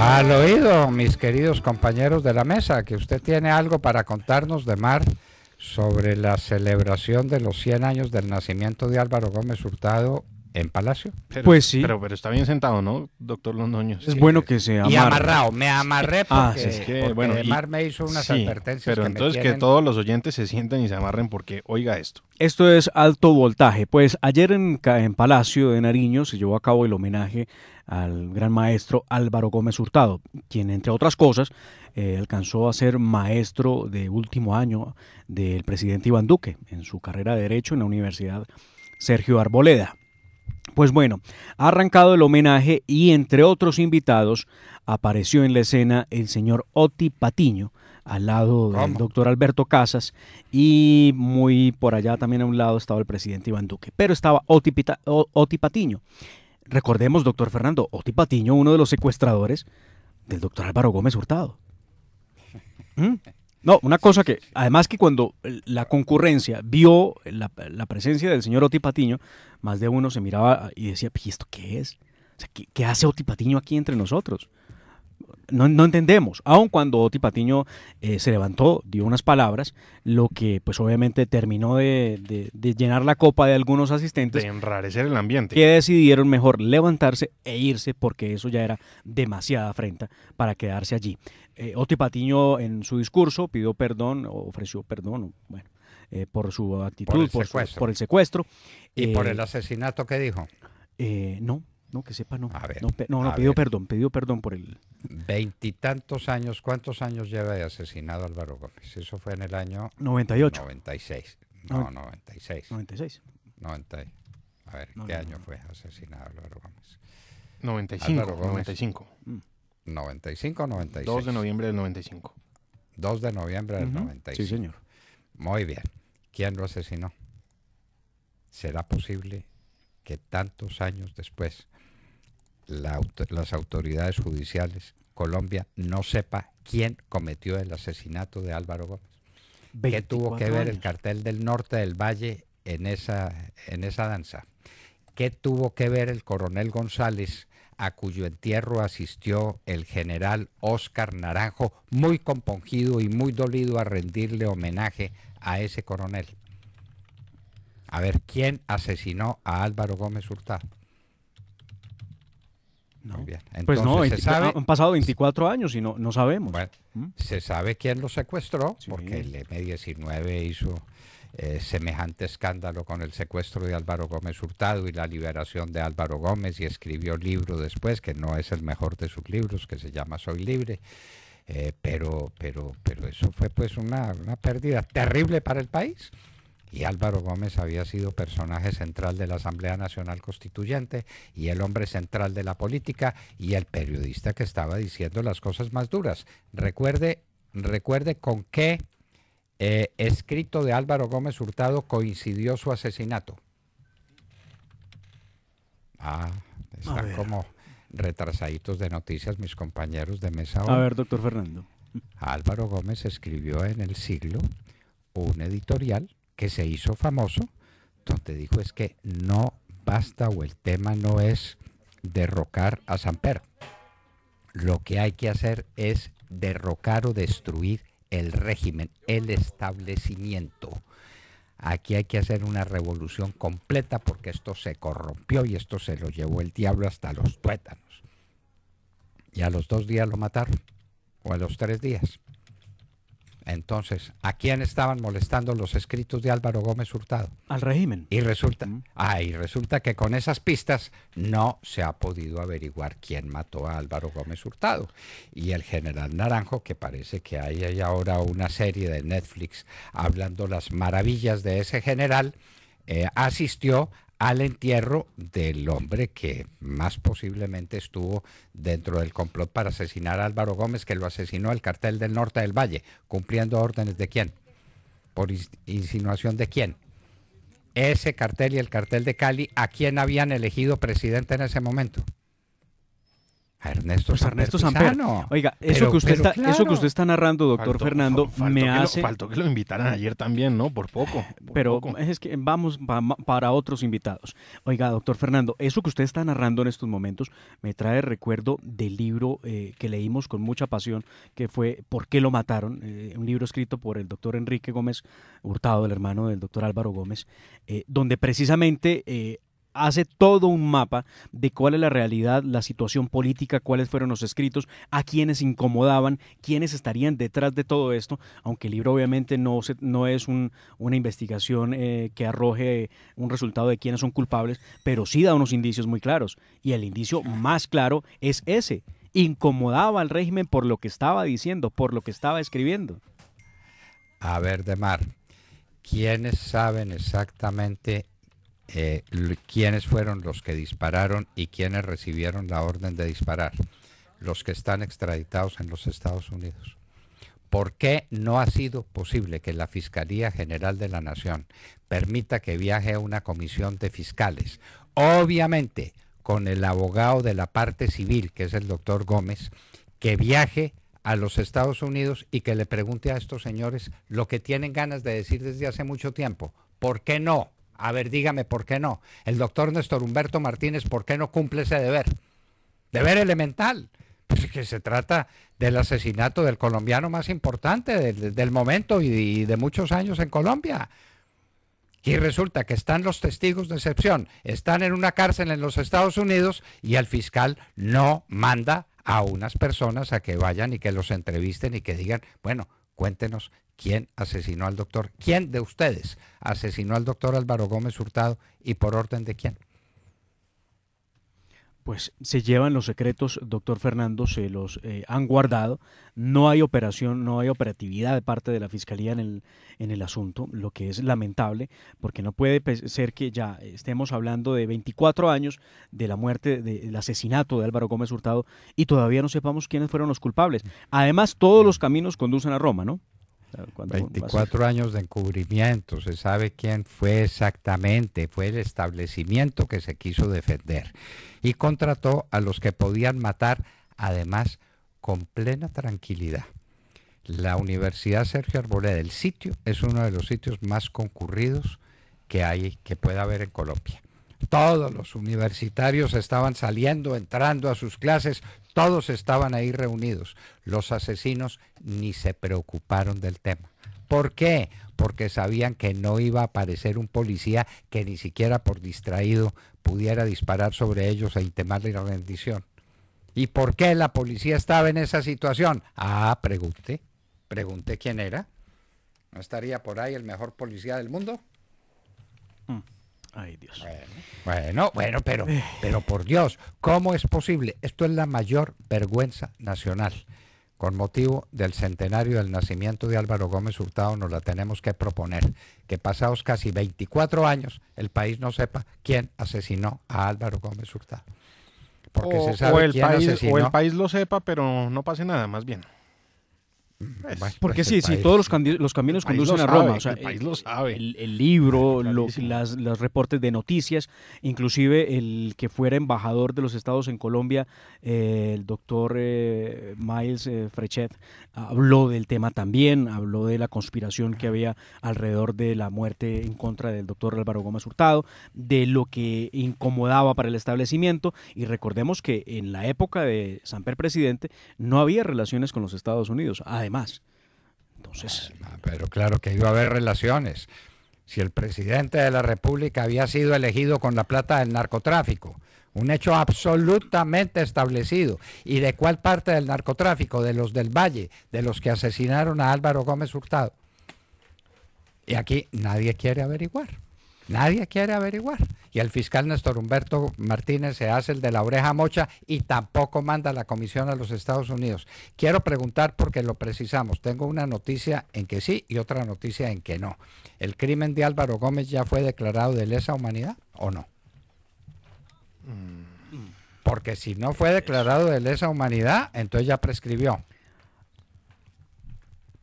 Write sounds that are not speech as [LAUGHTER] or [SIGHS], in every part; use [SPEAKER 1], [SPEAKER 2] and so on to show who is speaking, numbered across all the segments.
[SPEAKER 1] Al oído, mis queridos compañeros de la mesa, que usted tiene algo para contarnos de Mar sobre la celebración de los 100 años del nacimiento de Álvaro Gómez Hurtado en Palacio. pues sí. Pero, pero, está bien sentado, ¿no, doctor Londoño? Es, bueno que se amarre. Y amarrado, me amarré ah, porque, Mar me hizo unas advertencias. Pero entonces que
[SPEAKER 2] todos los oyentes se sienten y se amarren porque, oiga esto.
[SPEAKER 3] Esto es alto voltaje. Pues ayer en, en Palacio de Nariño se llevó a cabo el homenaje al gran maestro Álvaro Gómez Hurtado, quien entre otras cosas eh, alcanzó a ser maestro de último año del presidente Iván Duque en su carrera de Derecho en la Universidad Sergio Arboleda. Pues bueno, ha arrancado el homenaje y entre otros invitados apareció en la escena el señor Oti Patiño al lado del doctor Alberto Casas y muy por allá también a un lado estaba el presidente Iván Duque, pero estaba Oti Patiño Recordemos, doctor Fernando, Oti Patiño, uno de los secuestradores del doctor Álvaro Gómez Hurtado. [LAUGHS] ¿Mm? No, una cosa que, además que cuando eh, la concurrencia vio la, presencia del señor Oti Patiño, más de uno se miraba y decía, pues, ¿y esto qué es? ¿qué, qué hace Oti Patiño aquí entre nosotros? no, entendemos, aun cuando Oti Patiño eh, se levantó, dio unas palabras, lo que pues obviamente terminó de, llenar la copa de algunos asistentes. De enrarecer el ambiente. Que decidieron mejor levantarse e irse porque eso ya era demasiada afrenta para quedarse allí. Eh, Oti Patiño en su discurso pidió perdón, ofreció perdón, bueno, eh, por su actitud, por el secuestro. por el secuestro. ¿Y por el
[SPEAKER 1] asesinato que dijo? no, no, que sepa, no. A ver, no, no, pidió perdón,
[SPEAKER 3] pidió perdón por el.
[SPEAKER 1] Veintitantos años, ¿cuántos años lleva de asesinado Álvaro Gómez? Eso fue en el año. 98. 96. No, 96. 96. 90. A ver, ¿qué año fue asesinado Álvaro Gómez?
[SPEAKER 2] 95. 95.
[SPEAKER 1] 95 o 96. 2 de noviembre del 95. 2 de noviembre del 95. Sí, señor. Muy bien. ¿Quién lo asesinó? ¿Será posible que tantos años después las autoridades judiciales Colombia no sepa quién cometió el asesinato de Álvaro Gómez. ¿Qué tuvo que ver el cartel del norte del valle en esa, en esa danza? ¿Qué tuvo que ver el coronel González, a cuyo entierro asistió el general Óscar Naranjo, muy compungido y muy dolido a rendirle homenaje a ese coronel? A ver, ¿quién asesinó a Álvaro Gómez Hurtado? pues no, han pasado 24 años y no, no sabemos. ¿Mm? Se sabe quién lo secuestró, porque el M19 hizo eh, semejante escándalo con el secuestro de Álvaro Gómez Hurtado y la liberación de Álvaro Gómez y escribió libro después, que no es el mejor de sus libros, que se llama Soy Libre. Eh, pero, pero, pero eso fue pues una, una pérdida terrible para el país y Álvaro Gómez había sido personaje central de la Asamblea Nacional Constituyente y el hombre central de la política y el periodista que estaba diciendo las cosas más duras. Recuerde, recuerde con qué eh, escrito de Álvaro Gómez Hurtado coincidió su asesinato. Ah, están como retrasaditos de noticias mis compañeros de mesa. A ver, doctor Fernando. Álvaro Gómez escribió en el siglo un editorial que se hizo famoso, donde dijo es que no basta o el tema no es derrocar a San Pedro. Lo que hay que hacer es derrocar o destruir el régimen, el establecimiento. Aquí hay que hacer una revolución completa porque esto se corrompió y esto se lo llevó el diablo hasta los tuétanos. Y a los dos días lo mataron, o a los tres días. Entonces, ¿a quién estaban molestando los escritos de Álvaro Gómez Hurtado? Al régimen. Y resulta, ah, resulta que con esas pistas no se ha podido averiguar quién mató a Álvaro Gómez Hurtado. Y el general Naranjo, que parece que hay, ahora una serie de Netflix hablando las maravillas de ese general, eh, asistió al entierro del hombre que más posiblemente estuvo dentro del complot para asesinar a Álvaro Gómez, que lo asesinó el cartel del norte del Valle, cumpliendo órdenes de quién, por insinuación de quién. Ese cartel y el cartel de Cali, ¿a quién habían elegido presidente en ese momento? A Ernesto, pues Oiga, eso, que usted está, eso que usted está narrando, doctor Fernando, me hace... faltó que lo invitaran
[SPEAKER 2] ayer también, ¿no? Por poco. [SIGHS] pero es que
[SPEAKER 3] vamos para otros invitados. Oiga, doctor Fernando, eso que usted está narrando en estos momentos me trae recuerdo del libro eh, que leímos con mucha pasión, que fue ¿Por qué lo mataron? Eh, un libro escrito por el doctor Enrique Gómez Hurtado, el hermano del doctor Álvaro Gómez, eh, donde precisamente hace todo un mapa de cuál es la realidad, la situación política, cuáles fueron los escritos, a quienes incomodaban, quiénes estarían detrás de todo esto, aunque el libro obviamente no, no es una investigación eh, que arroje un resultado de quiénes son culpables, pero sí da unos indicios muy claros. Y el indicio más claro es ese, incomodaba al régimen por lo que estaba diciendo, por lo que estaba
[SPEAKER 1] escribiendo. A ver, Demar, ¿quiénes saben exactamente eh, quiénes fueron los que dispararon y quiénes recibieron la orden de disparar, los que están extraditados en los Estados Unidos. ¿Por qué no ha sido posible que la Fiscalía General de la Nación permita que viaje una comisión de fiscales? Obviamente, con el abogado de la parte civil, que es el doctor Gómez, que viaje a los Estados Unidos y que le pregunte a estos señores lo que tienen ganas de decir desde hace mucho tiempo. ¿Por qué no? A ver, dígame por qué no. El doctor Néstor Humberto Martínez, ¿por qué no cumple ese deber? Deber elemental. Pues que se trata del asesinato del colombiano más importante del, momento y de muchos años en Colombia. Y resulta que están los testigos de excepción, están en una cárcel en los Estados Unidos y el fiscal no manda a unas personas a que vayan y que los entrevisten y que digan, bueno, cuéntenos ¿Quién asesinó al doctor? ¿Quién de ustedes asesinó al doctor Álvaro Gómez Hurtado y por orden de quién? Pues se
[SPEAKER 3] llevan los secretos, doctor Fernando, se los eh, han guardado. No hay operación, no hay operatividad de parte de la Fiscalía en el, en el asunto, lo que es lamentable, porque no puede pues, ser que ya estemos hablando de 24 años de la muerte, del asesinato de Álvaro Gómez Hurtado y todavía no sepamos quiénes fueron los culpables. Además, todos los caminos conducen a Roma, ¿no? 24
[SPEAKER 1] años de encubrimiento, se sabe quién fue exactamente, fue el establecimiento que se quiso defender y contrató a los que podían matar, además con plena tranquilidad. La Universidad Sergio Arboleda, el sitio, es uno de los sitios más concurridos que hay, que pueda haber en Colombia. Todos los universitarios estaban saliendo, entrando a sus clases, todos estaban ahí reunidos. Los asesinos ni se preocuparon del tema. ¿Por qué? Porque sabían que no iba a aparecer un policía que ni siquiera por distraído pudiera disparar sobre ellos e intimarle la rendición. ¿Y por qué la policía estaba en esa situación? Ah, pregunté. Pregunté quién era. ¿No estaría por ahí el mejor policía del mundo? Mm. Ay, Dios. Bueno, bueno, pero, eh. pero por Dios, ¿cómo es posible? Esto es la mayor vergüenza nacional. Con motivo del centenario del nacimiento de Álvaro Gómez Hurtado, nos la tenemos que proponer. Que pasados casi 24 años, el país no sepa quién asesinó a Álvaro Gómez Hurtado. Porque se sabe O el
[SPEAKER 2] país lo sepa, pero no pase nada, más bien. Pues, pues porque sí, sí, todos los, caminos conducen a Roma. el, país lo sabe. El, libro,
[SPEAKER 3] los reportes de noticias, inclusive el que fuera embajador de los estados en Colombia, eh, el doctor eh, Miles eh, Frechet, habló del tema también, habló de la conspiración que había alrededor de la muerte en contra del doctor Álvaro Gómez Hurtado, de lo que incomodaba para el establecimiento. Y recordemos que en la época de Samper Presidente no había relaciones con los Estados Unidos más,
[SPEAKER 1] Entonces. Ah, pero claro que iba a haber relaciones. Si el presidente de la República había sido elegido con la plata del narcotráfico, un hecho absolutamente establecido. ¿Y de cuál parte del narcotráfico? De los del Valle, de los que asesinaron a Álvaro Gómez Hurtado. Y aquí nadie quiere averiguar. Nadie quiere averiguar. Y el fiscal Néstor Humberto Martínez se hace el de la oreja mocha y tampoco manda la comisión a los Estados Unidos. Quiero preguntar porque lo precisamos. Tengo una noticia en que sí y otra noticia en que no. ¿El crimen de Álvaro Gómez ya fue declarado de lesa humanidad o no? Mm. Porque si no fue declarado de lesa humanidad, entonces ya prescribió.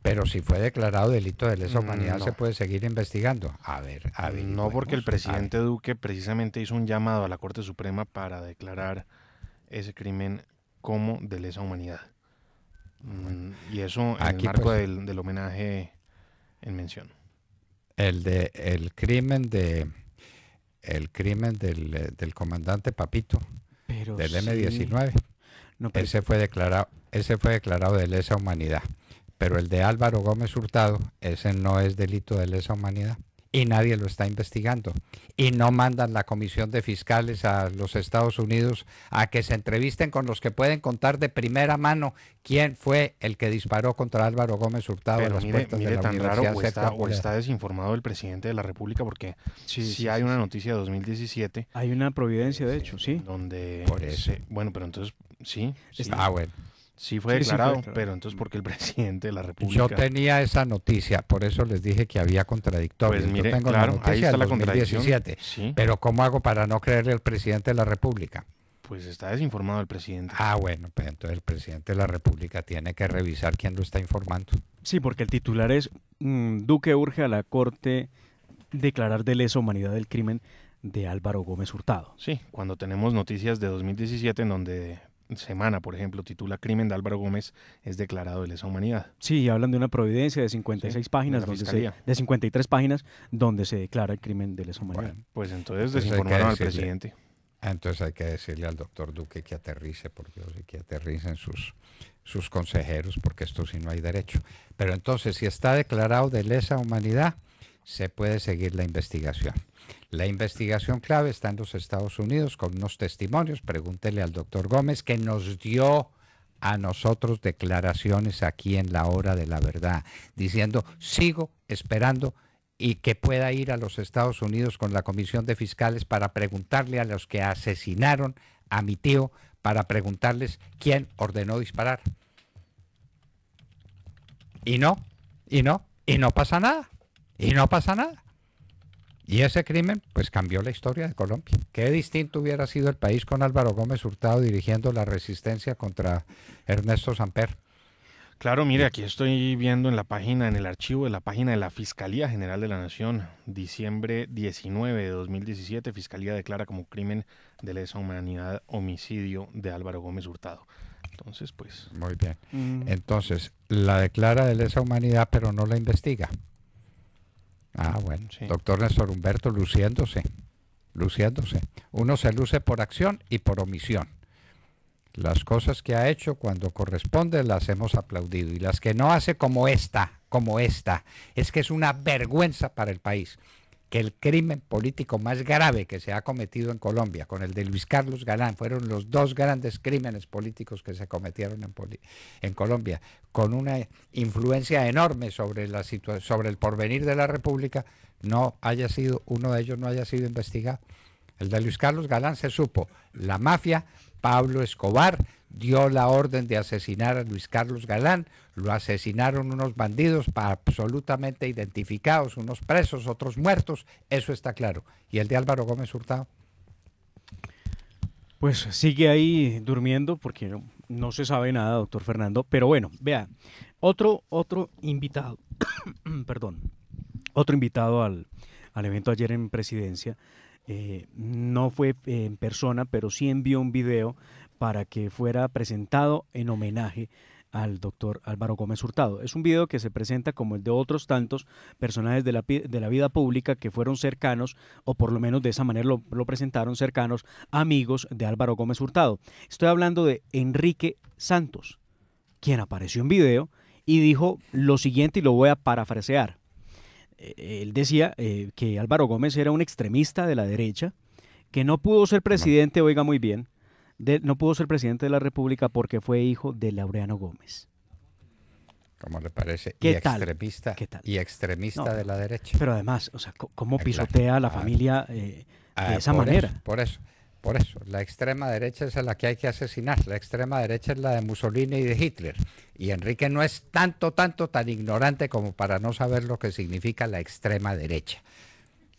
[SPEAKER 1] Pero si fue declarado delito de lesa mm, humanidad, se puede seguir investigando. A ver, a ver. No, porque el presidente
[SPEAKER 2] Duque precisamente hizo un llamado a la Corte Suprema para declarar ese crimen como de lesa humanidad. Mm, y eso en el marco pues, del, homenaje en mención.
[SPEAKER 1] El de el crimen de el crimen del, comandante Papito del M19. No, se fue declarado ese fue declarado de lesa humanidad. Pero el de Álvaro Gómez Hurtado, ese no es delito de lesa humanidad y nadie lo está investigando. Y no mandan la comisión de fiscales a los Estados Unidos a que se entrevisten con los que pueden contar de primera mano quién fue el que disparó contra Álvaro Gómez Hurtado en las puertas de la tan raro, o está, está,
[SPEAKER 2] desinformado el presidente de la República porque si hay una noticia de 2017. Hay una providencia, de hecho, sí. Donde Por eso. bueno, pero entonces sí. Está, bueno. Sí fue, pero entonces porque el presidente de la República... Yo
[SPEAKER 1] tenía esa noticia, por eso les dije que había contradictorio. Pues Yo tengo la noticia 2017, pero ¿cómo hago para no creerle al presidente de la República? Pues está desinformado el presidente. Ah, bueno, pues entonces el presidente de la República tiene que revisar quién lo está informando.
[SPEAKER 3] Sí, porque el titular es mm, Duque urge a la Corte declarar de lesa humanidad
[SPEAKER 2] el crimen de Álvaro Gómez Hurtado. Sí, cuando tenemos noticias de 2017 en donde Semana, por ejemplo, titula Crimen de Álvaro Gómez es declarado de lesa humanidad. Sí, y hablan de una providencia de 56
[SPEAKER 3] páginas, de,
[SPEAKER 2] 53 páginas, donde se declara el crimen de lesa humanidad. pues entonces, pues desinformaron al presidente.
[SPEAKER 1] Ah, entonces hay que decirle al doctor Duque que aterrice, por Dios, y que aterricen sus, sus consejeros, porque esto sí no hay derecho. Pero entonces, si está declarado de lesa humanidad, se puede seguir la investigación. La investigación clave está en los Estados Unidos con unos testimonios. Pregúntele al doctor Gómez que nos dio a nosotros declaraciones aquí en la hora de la verdad, diciendo, sigo esperando y que pueda ir a los Estados Unidos con la Comisión de Fiscales para preguntarle a los que asesinaron a mi tío, para preguntarles quién ordenó disparar. Y no, y no, y no pasa nada, y no pasa nada. Y ese crimen, pues cambió la historia de Colombia. Qué distinto hubiera sido el país con Álvaro Gómez Hurtado dirigiendo la resistencia contra Ernesto Samper.
[SPEAKER 2] Claro, mire, aquí estoy viendo en la página, en el archivo de la página de la Fiscalía General de la Nación, diciembre 19 de 2017, Fiscalía declara como crimen de lesa humanidad homicidio de Álvaro Gómez Hurtado. Entonces, pues... Muy bien. Mm.
[SPEAKER 1] Entonces, la declara de lesa humanidad, pero no la investiga. Ah, bueno. Doctor Néstor Humberto, luciéndose, luciéndose. Uno se luce por acción y por omisión. Las cosas que ha hecho cuando corresponde las hemos aplaudido y las que no hace como esta, como esta, es que es una vergüenza para el país que el crimen político más grave que se ha cometido en Colombia, con el de Luis Carlos Galán, fueron los dos grandes crímenes políticos que se cometieron en, Colombia, con una influencia enorme sobre, la sobre el porvenir de la República, no haya sido, uno de ellos no haya sido investigado. El de Luis Carlos Galán se supo, la mafia Pablo Escobar dio la orden de asesinar a Luis Carlos Galán. Lo asesinaron unos bandidos absolutamente identificados, unos presos, otros muertos, eso está claro. ¿Y el de Álvaro Gómez Hurtado? Pues sigue ahí
[SPEAKER 3] durmiendo porque no, se sabe nada, doctor Fernando. Pero bueno, vea, otro, otro invitado, [COUGHS] perdón, otro invitado al, al evento ayer en presidencia eh, no fue en persona, pero sí envió un video para que fuera presentado en homenaje al doctor Álvaro Gómez Hurtado. Es un video que se presenta como el de otros tantos personajes de la, vida pública que fueron cercanos, o por lo menos de esa manera lo, lo, presentaron cercanos, amigos de Álvaro Gómez Hurtado. Estoy hablando de Enrique Santos, quien apareció en video y dijo lo siguiente y lo voy a parafrasear. Eh, él decía eh, que Álvaro Gómez era un extremista de la derecha, que no pudo ser presidente, oiga muy bien, no pudo ser presidente de la República porque fue hijo de Laureano Gómez.
[SPEAKER 1] ¿Cómo le parece? ¿Qué y tal? extremista, Y extremista de la derecha. Pero además, o sea, ¿cómo pisotea a la familia eh, de ah, esa manera? por eso. Por eso, la extrema derecha es a la que hay que asesinar. La extrema derecha es la de Mussolini y de Hitler. Y Enrique no es tanto, tanto, tan ignorante como para no saber lo que significa la extrema derecha.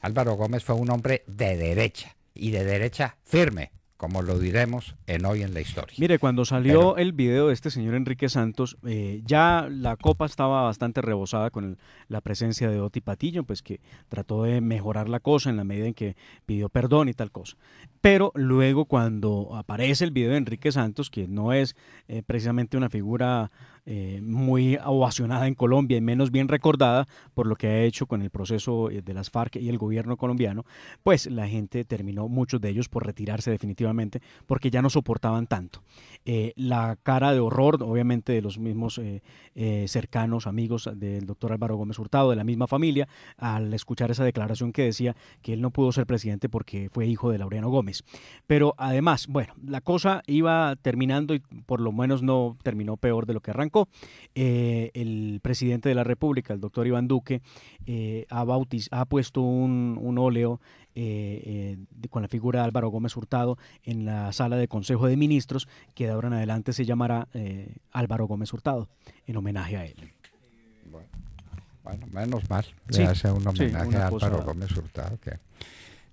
[SPEAKER 1] Álvaro Gómez fue un hombre de derecha y de derecha firme, como lo diremos en Hoy en la Historia.
[SPEAKER 3] Mire, cuando salió el video de este señor Enrique Santos, eh, ya la copa estaba bastante rebosada con la presencia de Oti Patillo, pues que trató de mejorar la cosa en la medida en que pidió perdón y tal cosa. Pero luego cuando aparece el video de Enrique Santos, que no es eh, precisamente una figura eh, muy ovacionada en Colombia y menos bien recordada por lo que ha hecho con el proceso eh, de las FARC y el gobierno colombiano, pues la gente terminó, muchos de ellos, por retirarse definitivamente porque ya no soportaban tanto. Eh, la cara de horror, obviamente, de los mismos cercanos, amigos del doctor Álvaro Gómez Hurtado, de la misma familia, al escuchar esa declaración que decía que él no pudo ser presidente porque fue hijo de Laureano Gómez. Pero además, bueno, la cosa iba terminando y por lo menos no terminó peor de lo que arrancó eh, el presidente de la República, el doctor Iván Duque, eh, ha, ha puesto un, óleo eh, con la figura de Álvaro Gómez Hurtado en la sala de Consejo de Ministros, que de ahora en adelante se llamará Álvaro Gómez Hurtado, en homenaje a él.
[SPEAKER 1] Bueno, menos mal, le hace un homenaje a Álvaro Gómez Hurtado, que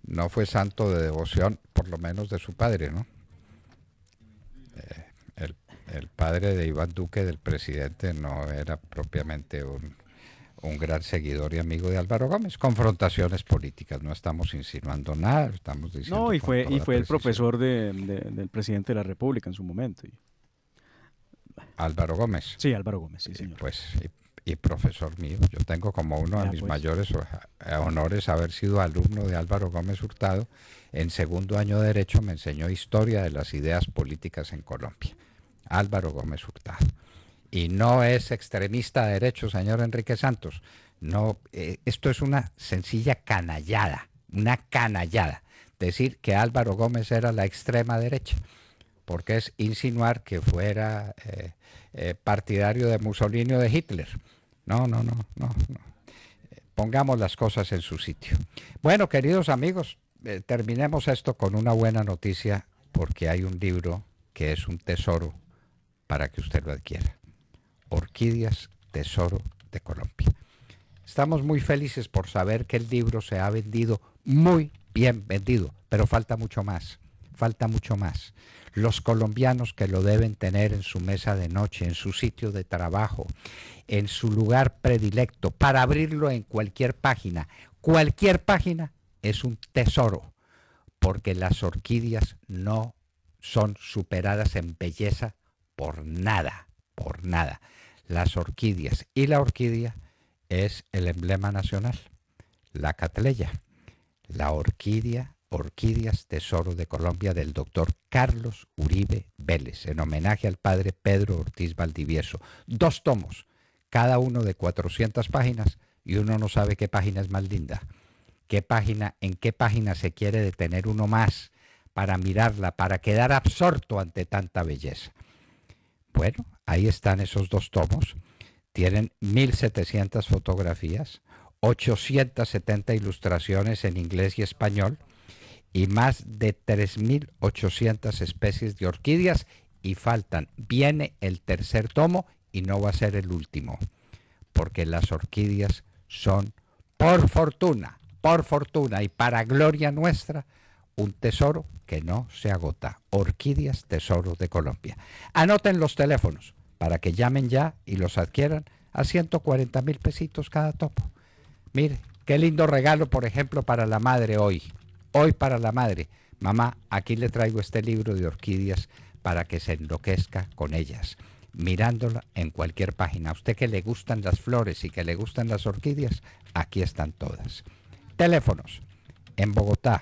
[SPEAKER 1] no fue santo de devoción, por lo menos de su padre, ¿no? el padre de Iván Duque, del presidente, no era propiamente un, gran seguidor y amigo de Álvaro Gómez. Confrontaciones políticas, no estamos insinuando nada, estamos diciendo. No, y fue, y fue el
[SPEAKER 3] profesor del presidente de la República en su
[SPEAKER 1] momento. Álvaro Gómez. Sí, Álvaro Gómez, sí, eh, señor. pues, y, profesor mío. Yo tengo como uno de ah, mis pues. mayores eh, honores haber sido alumno de Álvaro Gómez Hurtado. En segundo año de Derecho me enseñó historia de las ideas políticas en Colombia. Álvaro Gómez Hurtado. Y no es extremista de derecho, señor Enrique Santos. No, eh, esto es una sencilla canallada, una canallada. Decir que Álvaro Gómez era la extrema derecha, porque es insinuar que fuera eh, eh, partidario de Mussolini o de Hitler. No, no, no, no, no. Pongamos las cosas en su sitio. Bueno, queridos amigos, terminemos esto con una buena noticia, porque hay un libro que es un tesoro para que usted lo adquiera. Orquídeas, Tesoro de Colombia. Estamos muy felices por saber que el libro se ha vendido muy bien vendido, pero falta mucho más, falta mucho más. Los colombianos que lo deben tener en su mesa de noche, en su sitio de trabajo, en su lugar predilecto, para abrirlo en cualquier página. Cualquier página es un tesoro, porque las orquídeas no son superadas en belleza por nada, por nada. Las orquídeas y la orquídea es el emblema nacional, la catleya, la orquídea, orquídeas tesoro de Colombia del doctor Carlos Uribe Vélez, en homenaje al padre Pedro Ortiz Valdivieso. Dos tomos, cada uno de 400 páginas y uno no sabe qué página es más linda, qué página, en qué página se quiere detener uno más para mirarla, para quedar absorto ante tanta belleza. Bueno, ahí están esos dos tomos. Tienen 1.700 fotografías, 870 ilustraciones en inglés y español y más de 3.800 especies de orquídeas y faltan. Viene el tercer tomo y no va a ser el último, porque las orquídeas son, por fortuna, por fortuna y para gloria nuestra, un tesoro que no se agota. Orquídeas Tesoro de Colombia. Anoten los teléfonos para que llamen ya y los adquieran a 140 mil pesitos cada topo. Mire, qué lindo regalo, por ejemplo, para la madre hoy. Hoy para la madre. Mamá, aquí le traigo este libro de orquídeas para que se enloquezca con ellas, mirándola en cualquier página. A usted que le gustan las flores y que le gustan las orquídeas, aquí están todas. Teléfonos. En Bogotá,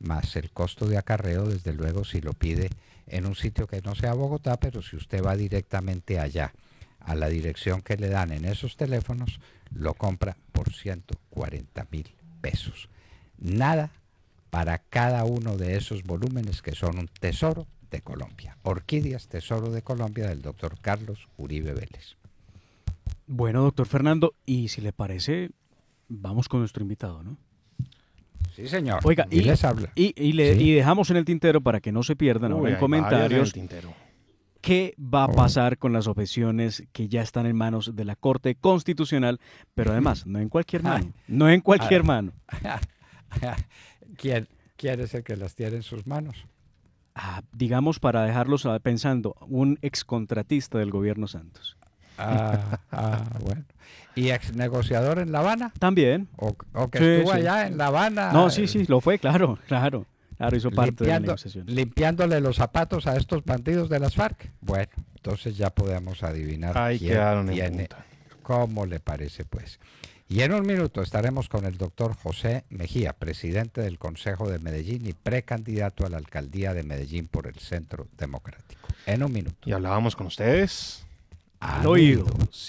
[SPEAKER 1] más el costo de acarreo, desde luego, si lo pide en un sitio que no sea Bogotá, pero si usted va directamente allá, a la dirección que le dan en esos teléfonos, lo compra por 140 mil pesos. Nada para cada uno de esos volúmenes que son un tesoro de Colombia. Orquídeas, Tesoro de Colombia, del doctor Carlos Uribe Vélez.
[SPEAKER 3] Bueno, doctor Fernando, y si le parece, vamos con nuestro invitado, ¿no?
[SPEAKER 1] Sí, señor. y, les Y,
[SPEAKER 3] dejamos en el tintero para que no se pierdan Uy, en comentarios. ¿Qué va a oh. pasar con las objeciones que ya están en manos de la Corte Constitucional? Pero además, no en cualquier mano. No en cualquier mano.
[SPEAKER 1] [LAUGHS] ¿Quién, Quiere ser que las tiene en sus manos?
[SPEAKER 3] Ah, digamos, para dejarlos ah, pensando, un excontratista del gobierno Santos. Ah, ah, bueno. ¿Y ex negociador en La Habana?
[SPEAKER 1] También. ¿O, que estuvo allá en La Habana? No, sí,
[SPEAKER 3] sí, lo fue, claro, claro. Claro, hizo parte de la negociación.
[SPEAKER 1] Limpiándole los zapatos a estos bandidos de las FARC. Bueno, entonces ya podemos adivinar quién ¿Cómo le parece, pues? Y en un minuto estaremos con el doctor José Mejía, presidente del Consejo de Medellín y precandidato a la alcaldía de Medellín por el Centro Democrático. En un minuto. Y hablábamos con ustedes al